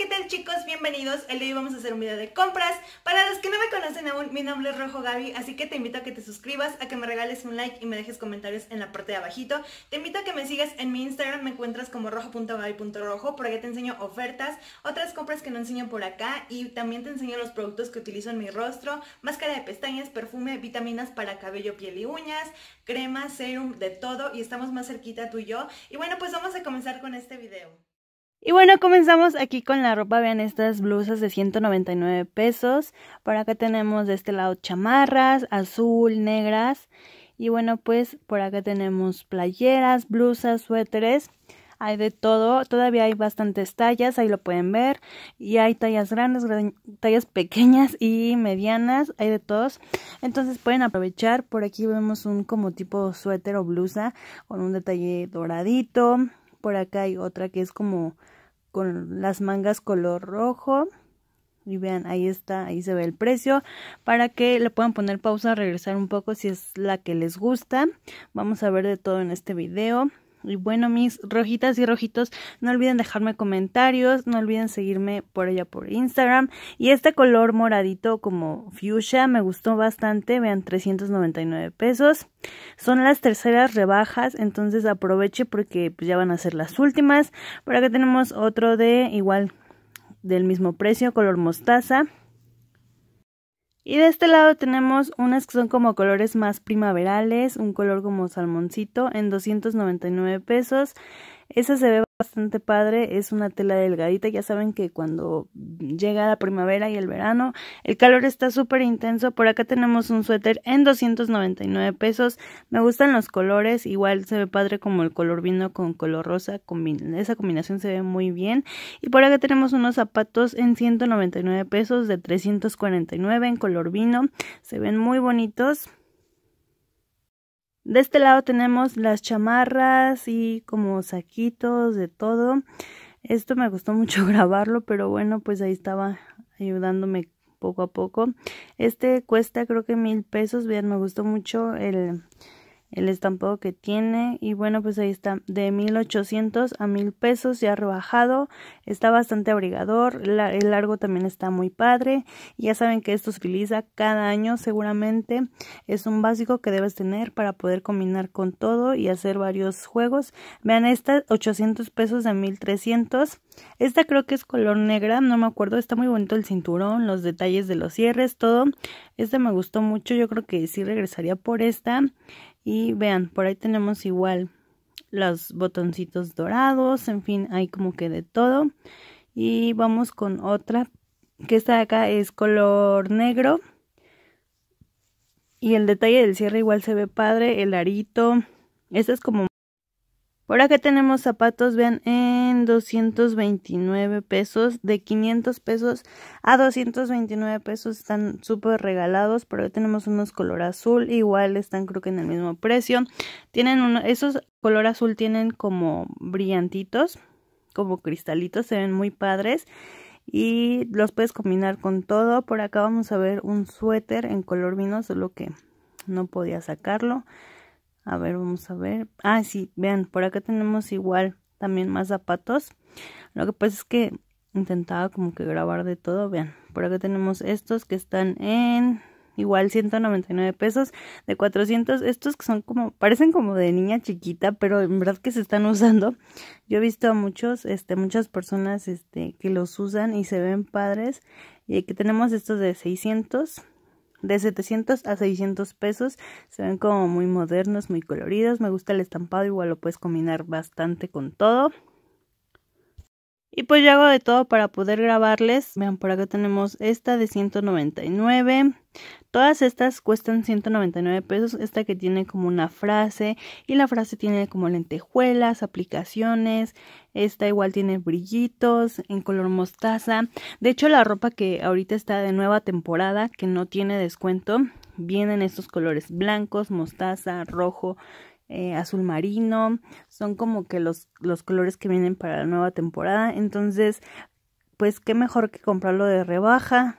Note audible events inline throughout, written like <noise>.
¿qué tal chicos? Bienvenidos. El día de hoy vamos a hacer un video de compras. Para los que no me conocen aún, mi nombre es Rojo Gaby, así que te invito a que te suscribas, a que me regales un like y me dejes comentarios en la parte de abajito. Te invito a que me sigas en mi Instagram, me encuentras como rojo.gaby.rojo, por allá te enseño ofertas, otras compras que no enseño por acá y también te enseño los productos que utilizo en mi rostro, máscara de pestañas, perfume, vitaminas para cabello, piel y uñas, crema, serum, de todo y estamos más cerquita tú y yo. Y bueno, pues vamos a comenzar con este video. Y bueno, comenzamos aquí con la ropa. Vean estas blusas de 199 pesos. Por acá tenemos de este lado chamarras, azul, negras. Y bueno, pues por acá tenemos playeras, blusas, suéteres. Hay de todo, todavía hay bastantes tallas, ahí lo pueden ver. Y hay tallas grandes, tallas pequeñas y medianas, hay de todos. Entonces pueden aprovechar. Por aquí vemos un como tipo suéter o blusa con un detalle doradito por acá hay otra que es como con las mangas color rojo. Y vean, ahí está, ahí se ve el precio para que le puedan poner pausa, regresar un poco si es la que les gusta. Vamos a ver de todo en este video. Y bueno, mis rojitas y rojitos, no olviden dejarme comentarios, no olviden seguirme por allá por Instagram. Y este color moradito como fuchsia me gustó bastante, vean, 399 pesos. Son las terceras rebajas, entonces aproveche porque pues, ya van a ser las últimas. Por acá tenemos otro de igual del mismo precio, color mostaza. Y de este lado tenemos unas que son como colores más primaverales, un color como salmoncito en 299 pesos esa se ve bastante padre, es una tela delgadita, ya saben que cuando llega la primavera y el verano, el calor está súper intenso. Por acá tenemos un suéter en 299 pesos. Me gustan los colores, igual se ve padre como el color vino con color rosa, esa combinación se ve muy bien. Y por acá tenemos unos zapatos en 199 pesos de 349 en color vino, se ven muy bonitos. De este lado tenemos las chamarras y como saquitos de todo. Esto me gustó mucho <laughs> grabarlo, pero bueno, pues ahí estaba ayudándome poco a poco. Este cuesta creo que mil pesos, bien, me gustó mucho el, el estampado que tiene y bueno pues ahí está de 1800 a 1000 pesos ya rebajado está bastante abrigador el largo también está muy padre ya saben que esto se utiliza cada año seguramente es un básico que debes tener para poder combinar con todo y hacer varios juegos vean esta 800 pesos a 1300 esta creo que es color negra no me acuerdo está muy bonito el cinturón los detalles de los cierres todo Este me gustó mucho yo creo que sí regresaría por esta y vean, por ahí tenemos igual los botoncitos dorados, en fin, hay como que de todo. Y vamos con otra, que esta de acá es color negro. Y el detalle del cierre igual se ve padre, el arito. Esta es como por acá tenemos zapatos, vean, en 229 pesos, de 500 pesos a 229 pesos están súper regalados. Pero acá tenemos unos color azul, igual están creo que en el mismo precio. Tienen uno, esos color azul tienen como brillantitos, como cristalitos, se ven muy padres. Y los puedes combinar con todo. Por acá vamos a ver un suéter en color vino, solo que no podía sacarlo. A ver, vamos a ver. Ah, sí, vean, por acá tenemos igual también más zapatos. Lo que pasa es que intentaba como que grabar de todo. Vean, por acá tenemos estos que están en igual 199 pesos de 400 estos que son como parecen como de niña chiquita pero en verdad que se están usando yo he visto a muchos este muchas personas este que los usan y se ven padres y aquí tenemos estos de 600 de 700 a 600 pesos. Se ven como muy modernos, muy coloridos. Me gusta el estampado, igual lo puedes combinar bastante con todo. Y pues yo hago de todo para poder grabarles. Vean, por acá tenemos esta de 199. Todas estas cuestan 199 pesos. Esta que tiene como una frase y la frase tiene como lentejuelas, aplicaciones. Esta igual tiene brillitos en color mostaza. De hecho, la ropa que ahorita está de nueva temporada, que no tiene descuento, vienen estos colores blancos, mostaza, rojo, eh, azul marino. Son como que los, los colores que vienen para la nueva temporada. Entonces, pues qué mejor que comprarlo de rebaja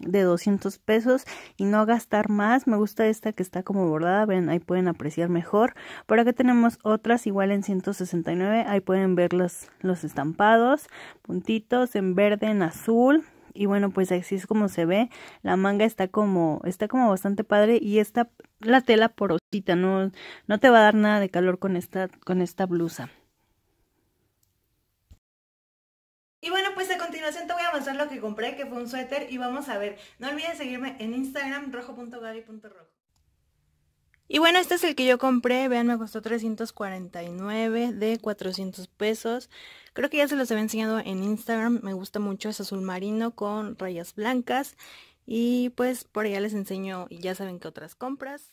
de 200 pesos y no gastar más. Me gusta esta que está como bordada, ven, ahí pueden apreciar mejor. Por acá tenemos otras igual en 169, ahí pueden ver los, los estampados, puntitos en verde, en azul. Y bueno, pues así es como se ve. La manga está como, está como bastante padre y esta, la tela porosita, no, no te va a dar nada de calor con esta, con esta blusa. continuación siento, voy a mostrar lo que compré, que fue un suéter y vamos a ver. No olviden seguirme en Instagram rojo.gaby.rojo. Y bueno, este es el que yo compré, vean, me costó 349 de 400 pesos. Creo que ya se los había enseñado en Instagram, me gusta mucho, es azul marino con rayas blancas. Y pues por allá les enseño, y ya saben qué otras compras.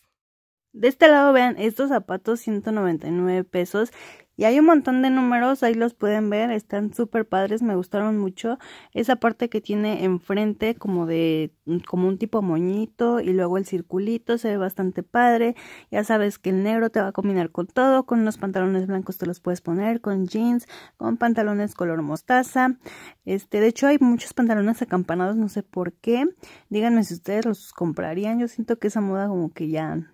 De este lado, vean, estos zapatos 199 pesos. Y hay un montón de números, ahí los pueden ver, están súper padres, me gustaron mucho. Esa parte que tiene enfrente como de, como un tipo moñito y luego el circulito, se ve bastante padre. Ya sabes que el negro te va a combinar con todo, con unos pantalones blancos te los puedes poner, con jeans, con pantalones color mostaza. Este, de hecho hay muchos pantalones acampanados, no sé por qué. Díganme si ustedes los comprarían, yo siento que esa moda como que ya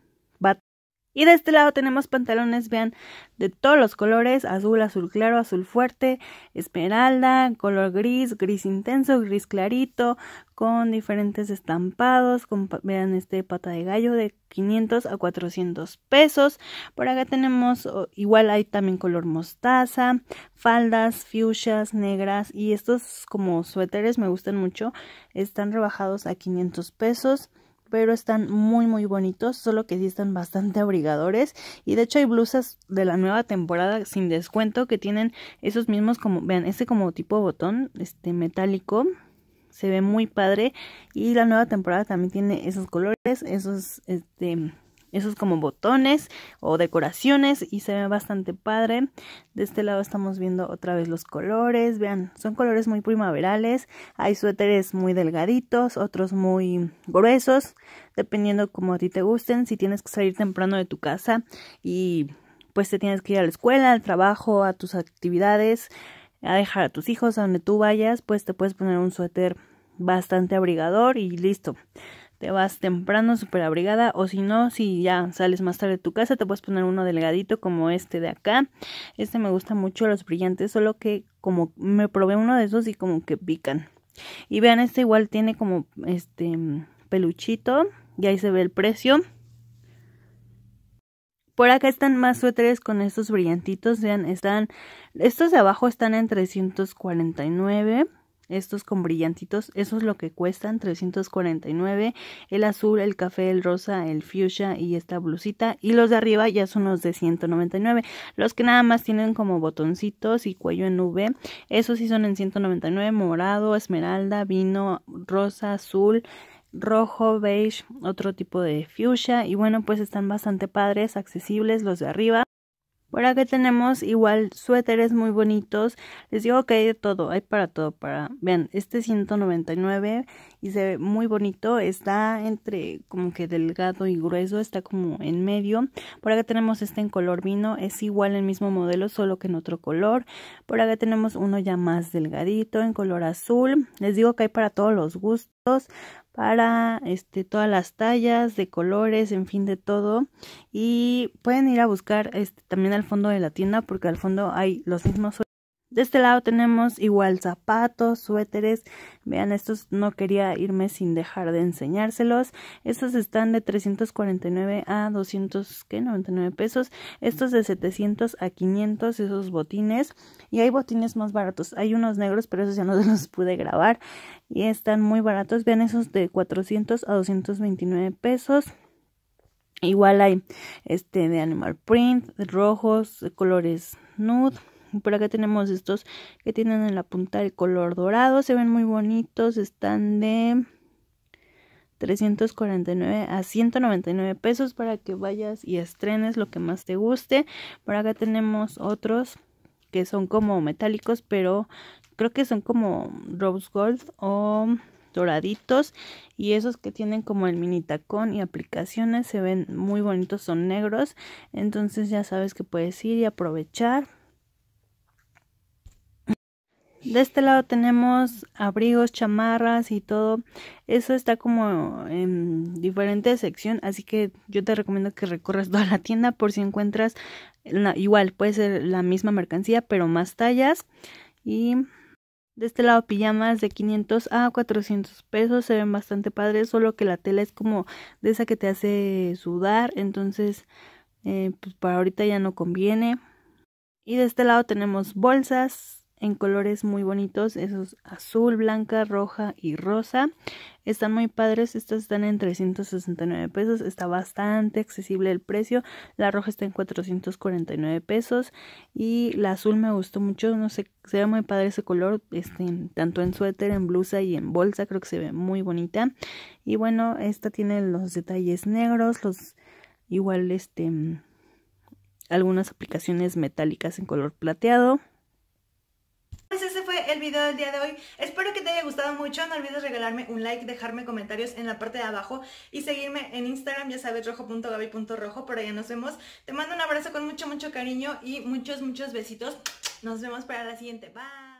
y de este lado tenemos pantalones, vean, de todos los colores, azul, azul claro, azul fuerte, esmeralda, color gris, gris intenso, gris clarito, con diferentes estampados, vean este pata de gallo de 500 a 400 pesos. Por acá tenemos, igual hay también color mostaza, faldas, fuchsias, negras y estos como suéteres me gustan mucho, están rebajados a 500 pesos pero están muy muy bonitos, solo que sí están bastante abrigadores y de hecho hay blusas de la nueva temporada sin descuento que tienen esos mismos como, vean, este como tipo botón, este metálico, se ve muy padre y la nueva temporada también tiene esos colores, esos, este esos como botones o decoraciones y se ve bastante padre. De este lado estamos viendo otra vez los colores, vean, son colores muy primaverales, hay suéteres muy delgaditos, otros muy gruesos, dependiendo como a ti te gusten, si tienes que salir temprano de tu casa y pues te tienes que ir a la escuela, al trabajo, a tus actividades, a dejar a tus hijos a donde tú vayas, pues te puedes poner un suéter bastante abrigador y listo te vas temprano, súper abrigada, o si no, si ya sales más tarde de tu casa, te puedes poner uno delgadito como este de acá. Este me gusta mucho, los brillantes, solo que como me probé uno de esos y como que pican. Y vean, este igual tiene como este peluchito, y ahí se ve el precio. Por acá están más suéteres con estos brillantitos, vean, están, estos de abajo están en 349 estos con brillantitos, eso es lo que cuestan 349, el azul, el café, el rosa, el fuchsia y esta blusita y los de arriba ya son los de 199, los que nada más tienen como botoncitos y cuello en V, esos sí son en 199, morado, esmeralda, vino, rosa, azul, rojo, beige, otro tipo de fuchsia y bueno, pues están bastante padres, accesibles los de arriba. Por acá tenemos igual suéteres muy bonitos. Les digo que hay de todo, hay para todo. Para... Vean, este 199 y se ve muy bonito. Está entre como que delgado y grueso, está como en medio. Por acá tenemos este en color vino, es igual el mismo modelo, solo que en otro color. Por acá tenemos uno ya más delgadito, en color azul. Les digo que hay para todos los gustos para este, todas las tallas, de colores, en fin, de todo. Y pueden ir a buscar este, también al fondo de la tienda porque al fondo hay los mismos de este lado tenemos igual zapatos, suéteres. Vean, estos no quería irme sin dejar de enseñárselos. Estos están de 349 a 299 pesos. Estos de 700 a 500, esos botines. Y hay botines más baratos. Hay unos negros, pero esos ya no <laughs> los pude grabar. Y están muy baratos. Vean, esos de 400 a 229 pesos. Igual hay este de animal print, rojos, colores nude por acá tenemos estos que tienen en la punta el color dorado. Se ven muy bonitos. Están de 349 a 199 pesos para que vayas y estrenes lo que más te guste. Por acá tenemos otros que son como metálicos, pero creo que son como rose gold o doraditos y esos que tienen como el mini tacón y aplicaciones se ven muy bonitos, son negros, entonces ya sabes que puedes ir y aprovechar. De este lado tenemos abrigos, chamarras y todo. Eso está como en diferente sección, así que yo te recomiendo que recorras toda la tienda por si encuentras igual, puede ser la misma mercancía, pero más tallas. Y de este lado pijamas de 500 a 400 pesos, se ven bastante padres, solo que la tela es como de esa que te hace sudar, entonces eh, pues para ahorita ya no conviene. Y de este lado tenemos bolsas, en colores muy bonitos, esos azul, blanca, roja y rosa. Están muy padres, estas están en 369 pesos, está bastante accesible el precio. La roja está en 449 pesos y la azul me gustó mucho, no sé, se ve muy padre ese color, este, tanto en suéter, en blusa y en bolsa, creo que se ve muy bonita. Y bueno, esta tiene los detalles negros, los igual este mm, algunas aplicaciones metálicas en color plateado video del día de hoy. Espero que te haya gustado mucho. No olvides regalarme un like, dejarme comentarios en la parte de abajo y seguirme en Instagram, ya sabes, rojo.gaby.rojo. Por allá nos vemos. Te mando un abrazo con mucho, mucho cariño y muchos, muchos besitos. Nos vemos para la siguiente. Bye.